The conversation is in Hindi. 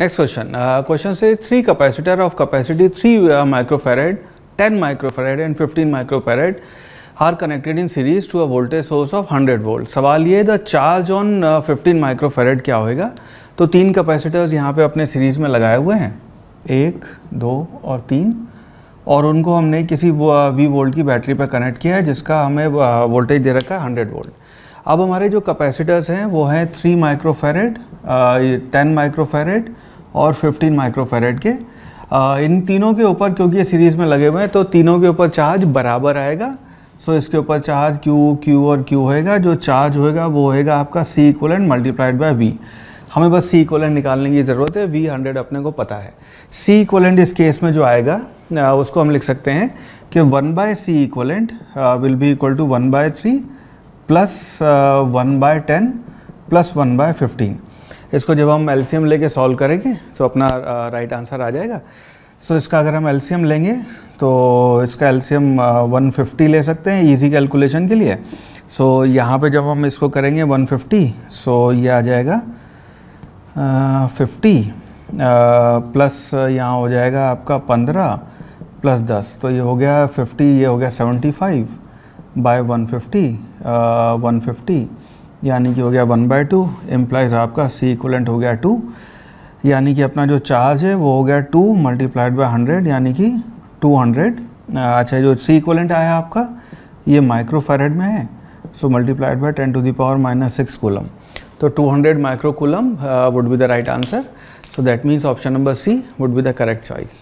नेक्स्ट क्वेश्चन क्वेश्चन से three capacitor of capacity three microfarad ten microfarad and fifteen microfarad are connected in series to a voltage source of hundred volt सवाल ये the charge on fifteen microfarad क्या होएगा तो तीन कैपेसिटर्स यहाँ पे अपने सीरीज में लगाए हुए हैं एक दो और तीन और उनको हमने किसी वी uh, वोल्ट की बैटरी पर कनेक्ट किया है जिसका हमें वोल्टेज uh, दे रखा है हंड्रेड वोल्ट अब हमारे जो कैपेसिटर्स हैं वो हैं थ्री माइक्रोफेरेड टेन माइक्रोफेरेड और फिफ्टीन माइक्रोफेरेड के आ, इन तीनों के ऊपर क्योंकि ये सीरीज़ में लगे हुए हैं तो तीनों के ऊपर चार्ज बराबर आएगा सो so, इसके ऊपर चार्ज Q Q और Q होएगा जो चार्ज होएगा वो होएगा आपका C equivalent multiplied by V हमें बस C इक्वलेंट निकालने की ज़रूरत है V हंड्रेड अपने को पता है C इक्वलेंट इस केस में जो आएगा उसको हम लिख सकते हैं कि one by C equivalent will be equal to one by three plus one by ten plus one by fifteen इसको जब हम एलसीएम लेके सॉल्व करेंगे तो अपना राइट आंसर आ जाएगा सो so, इसका अगर हम एलसीएम लेंगे तो इसका एलसीएम 150 ले सकते हैं इजी कैलकुलेशन के लिए सो so, यहाँ पे जब हम इसको करेंगे 150 सो so ये आ जाएगा फिफ्टी प्लस यहाँ हो जाएगा आपका पंद्रह प्लस दस तो ये हो गया फिफ्टी ये हो गया सेवेंटी फाइव बाय 150 uh, 150 यानी कि हो गया वन बाय टू एम्प्लाइज आपका सी इक्वलेंट हो गया टू यानी कि अपना जो चार्ज है वो हो गया टू मल्टीप्लाइड बाय हंड्रेड यानी कि टू हंड्रेड uh, अच्छा जो सी इक्वलेंट आया आपका ये माइक्रो फेरेड में है so multiplied by ten to the power minus six coulomb तो two hundred micro coulomb would be the right answer so that means option number C would be the correct choice